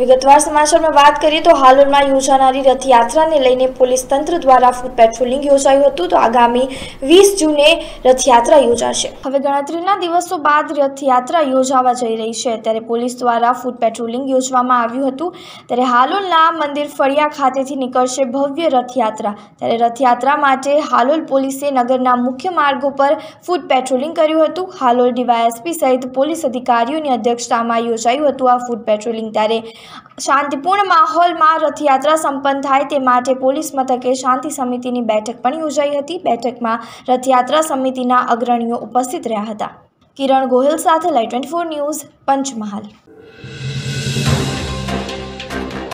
વિગતવાર સમાચારમાં વાત કરીએ તો હાલોલમાં યોજાનારી રથયાત્રાને લઈને પોલીસ તંત્ર દ્વારા ફૂડ પેટ્રોલિંગ યોજાયું હતું તો આગામી વીસ જૂને રથયાત્રા યોજાશે હવે ગણતરીના દિવસો બાદ રથયાત્રા યોજાવા જઈ રહી છે ત્યારે પોલીસ દ્વારા ફૂડ પેટ્રોલિંગ યોજવામાં આવ્યું હતું ત્યારે હાલોલના મંદિર ફળિયા ખાતેથી નીકળશે ભવ્ય રથયાત્રા ત્યારે રથયાત્રા માટે હાલોલ પોલીસે નગરના મુખ્ય માર્ગો પર ફૂડ પેટ્રોલિંગ કર્યું હતું હાલોલ ડીવાયએસપી સહિત પોલીસ અધિકારીઓની અધ્યક્ષતામાં યોજાયું હતું આ ફૂડ પેટ્રોલિંગ ત્યારે શાંતિપૂર્ણ માહોલમાં રથયાત્રા સંપન્ન થાય તે માટે પોલીસ મથકે શાંતિ સમિતિની બેઠક પણ યોજાઈ હતી બેઠકમાં રથયાત્રા સમિતિના અગ્રણીઓ ઉપસ્થિત રહ્યા હતા કિરણ ગોહિલ સાથે લાઈ ટ્વેન્ટી ન્યૂઝ પંચમહાલ